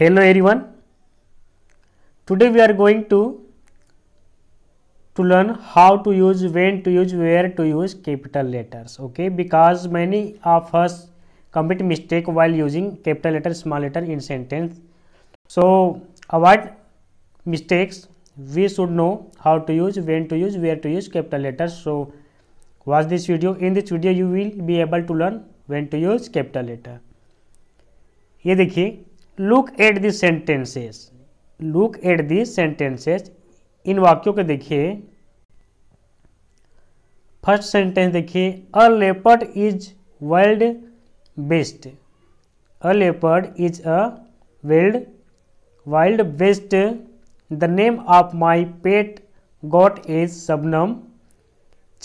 hello everyone today we are going to to learn how to use when to use where to use capital letters okay because many of us commit mistake while using capital letter small letter in sentence so avoid mistakes we should know how to use when to use where to use capital letters so watch this video in this video you will be able to learn when to use capital letter ये देखिए look at the sentences look at the sentences इन वाक्यों को देखिए first sentence देखिए a leopard is world best a leopard is a world wild best the name of my pet goat is Shabnam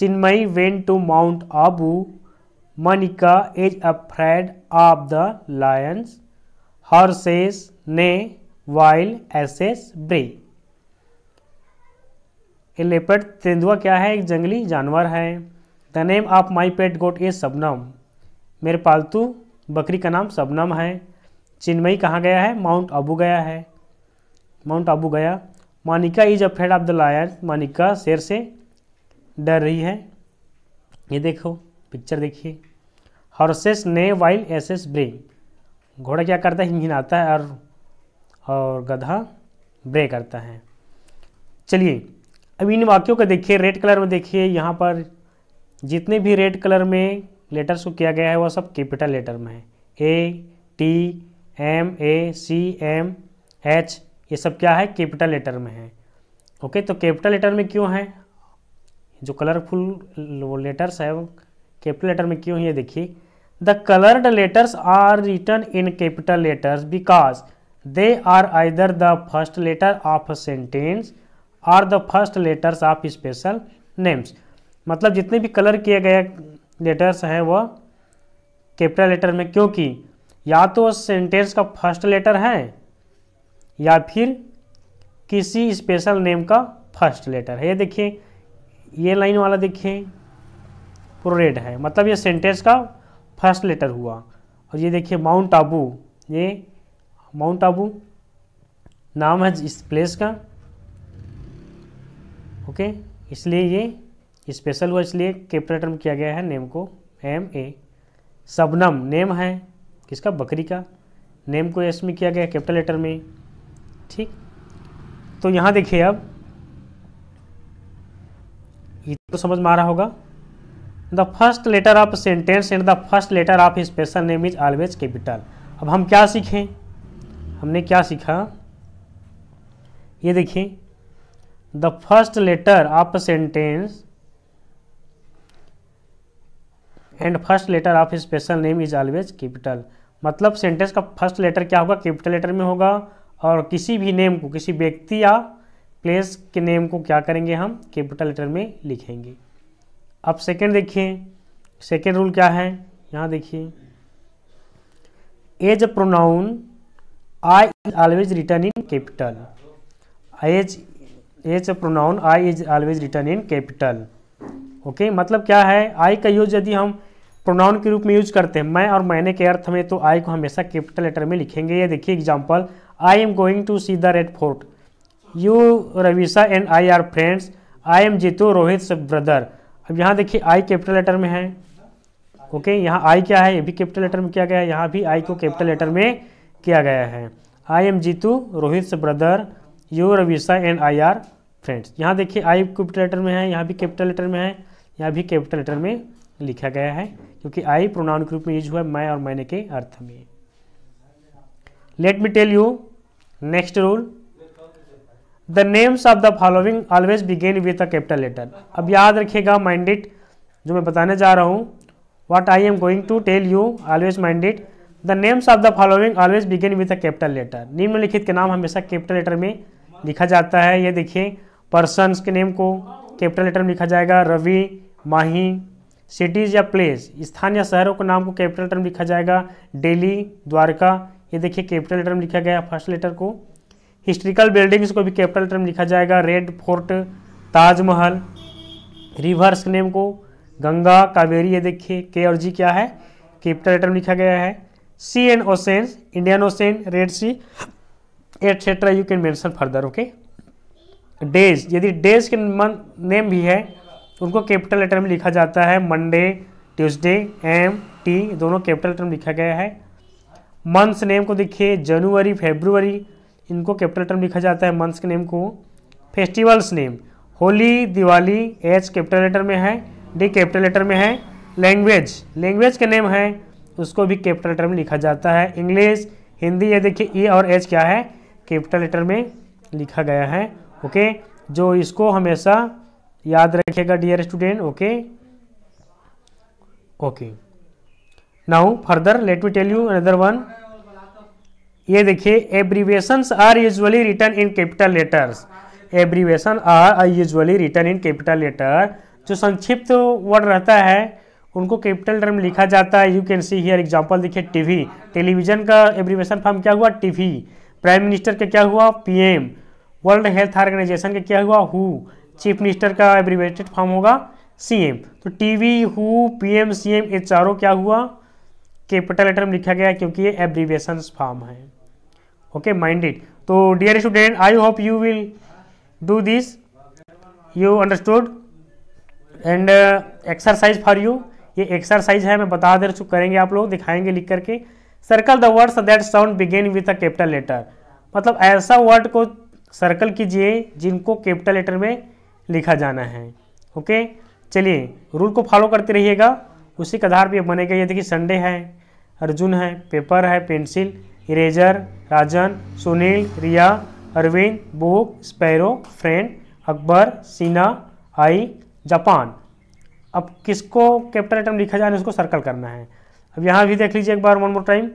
Chinmayi went to Mount Abu Manika is afraid of the lions horses ने while asses bray ये leopard तेंदुआ क्या है एक जंगली जानवर है the name of my pet goat is Shabnam मेरे पालतू बकरी का नाम सबनम है चिन्मई कहाँ गया है माउंट आबू गया है माउंट आबू गया Manika is afraid of the lion Manika शेर से डर रही है ये देखो पिक्चर देखिए हॉर्सेस ने वाइल एसेस ब्रेन घोड़ा क्या करता है आता है और और गधा ब्रे करता है चलिए अब इन वाक्यों को देखिए रेड कलर में देखिए यहाँ पर जितने भी रेड कलर में लेटर्स को किया गया है वह सब कैपिटल लेटर में है A T M A C M H ये सब क्या है कैपिटल लेटर में है ओके तो कैपिटल लेटर में क्यों है जो कलरफुल वो लेटर्स है वो कैपिटल लेटर में क्यों है ये देखिए the coloured letters are written in capital letters because they are either the first letter of sentence are the first letters of special names मतलब जितने भी कलर किए गए लेटर्स हैं वह कैपिटल लेटर में क्योंकि या तो उस सेंटेंस का फर्स्ट लेटर है या फिर किसी स्पेशल नेम का फर्स्ट लेटर है ये देखिए ये लाइन वाला देखिए प्रोरेड है मतलब ये सेंटेंस का फर्स्ट लेटर हुआ और ये देखिए माउंट आबू ये माउंट आबू नाम है इस प्लेस का ओके इसलिए ये स्पेशल हुआ इसलिए कैपिटल में किया गया है नेम को एम ए सबनम नेम है किसका बकरी का नेम को एस में किया गया कैपिटल लेटर में ठीक तो यहाँ देखिए अब ये तो समझ में आ रहा होगा the first letter of sentence and the first letter of special name is always capital अब हम क्या सीखें हमने क्या सीखा ये देखिए the first letter of sentence and first letter of special name is always capital मतलब सेंटेंस का फर्स्ट लेटर क्या होगा कैपिटल लेटर में होगा और किसी भी नेम को किसी व्यक्ति या प्लेस के नेम को क्या करेंगे हम कैपिटल लेटर में लिखेंगे अब सेकेंड देखिए सेकेंड रूल क्या है यहाँ देखिए as pronoun I is always written in capital as as pronoun I is always written in capital okay मतलब क्या है आई का यूज यदि हम प्रोनाउन के रूप में यूज करते हैं मैं और मैंने के अर्थ में तो आई को हमेशा कैपिटल लेटर में लिखेंगे ये देखिए example I am going to see the Red Fort you Ravisha and I are friends I am Jeetu Rohit brother अब यहाँ देखिए आई कैपिटल लेटर में है ओके okay, यहाँ आई क्या है ये भी कैपिटल लेटर में किया गया है यहाँ भी आई को कैपिटल लेटर में किया गया है I am Jeetu Rohit brother you Ravisha and I are friends यहाँ देखिए आई कैपिटल लेटर में है यहाँ भी कैपिटल लेटर में है यहाँ भी कैपिटल लेटर में लिखा गया है क्योंकि आई प्रोनाउन के रूप में यूज हुआ है मैं और मैंने के अर्थ में let me tell you next rule the names of the following always begin with a capital letter अब याद रखिएगा माइंडेड जो मैं बताने जा रहा हूँ what I am going to tell you always minded the names of the following always begin with a capital letter निम्नलिखित के नाम हमेशा कैपिटल लेटर में लिखा जाता है ये देखिए पर्सनस के नेम को कैपिटल लेटर में लिखा जाएगा रवि माही सिटीज़ या प्लेस स्थान या शहरों के नाम को कैपिटल लेटर में लिखा जाएगा डेली द्वारका ये देखिए कैपिटल लेटर में लिखा गया फर्स्ट लेटर को हिस्ट्रिकल बिल्डिंग्स को भी कैपिटल टर्म लिखा जाएगा red fort Taj Mahal rivers name को गंगा कावेरी ये देखिए के और जी क्या है कैपिटल टर्म लिखा गया है sea and ocean Indian ocean red sea etcetera you can mention further okay days यदि डेज के नेम भी है उनको कैपिटल लेटर में लिखा जाता है मंडे ट्यूसडे एम टी दोनों कैपिटल लेटर में लिखा गया है मंथ्स नेम को देखिए जनवरी फेब्रुवरी इनको कैपिटल टर्म लिखा जाता है मंथ्स के नेम को festivals name Holi Diwali H capital letter में है डी कैपिटल लेटर में है लैंग्वेज लैंग्वेज के नेम है उसको भी कैपिटल लेटर में लिखा जाता है इंग्लिश हिंदी ये देखिए ई और एच क्या है कैपिटल लेटर में लिखा गया है ओके जो इसको हमेशा याद रखेगा dear student okay okay now further let me tell you another one ये देखिए abbreviation are usually written in capital letters abbreviation are usually written in capital letter जो संक्षिप्त वर्ड रहता है उनको कैपिटल लेटर में लिखा जाता है you can see here example देखिए टीवी टेलीविज़न का एब्रीवेशन फॉर्म क्या हुआ टीवी प्राइम मिनिस्टर का क्या हुआ पीएम वर्ल्ड हेल्थ ऑर्गेनाइजेशन का क्या हुआ हु चीफ मिनिस्टर का एब्रीवेटेड फॉर्म होगा सीएम तो टीवी हु पीएम सीएम ये चारों क्या हुआ कैपिटल लेटर में लिखा गया क्योंकि ये एब्रीवेशन फॉर्म है ओके माइंडेड तो dear student I hope you will do this you understood and exercise for you ये एक्सरसाइज है मैं बता दे चुक करेंगे आप लोग दिखाएंगे लिख करके circle the words that sound begin with a capital letter मतलब ऐसा वर्ड को सर्कल कीजिए जिनको कैपिटल लेटर में लिखा जाना है ओके चलिए रूल को फॉलो करते रहिएगा उसी के आधार पर बनेगा ये देखिए संडे है अर्जुन है पेपर है pencil eraser Rajan Sunil Riya Arvind book sparrow friend Akbar Seena I Japan अब किसको कैप्टन आइटम लिखा जाए उसको सर्कल करना है अब यहाँ भी देख लीजिए एक बार one more time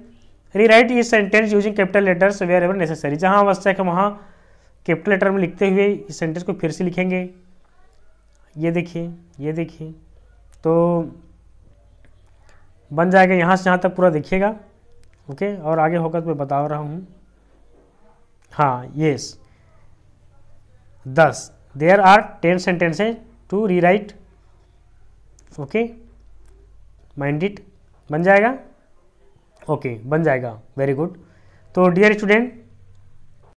rewrite is sentence using capital letters wherever necessary जहाँ आवश्यक है वहाँ कैपिटल लेटर में लिखते हुए इस सेंटेंस को फिर से लिखेंगे ये देखिए ये देखिए तो बन जाएगा यहाँ से यहाँ तक पूरा देखिएगा ओके और आगे होकर मैं बता रहा हूँ हाँ येस दस there are ten sentences to rewrite okay mind it बन जाएगा ओके okay, बन जाएगा वेरी गुड तो डियर स्टूडेंट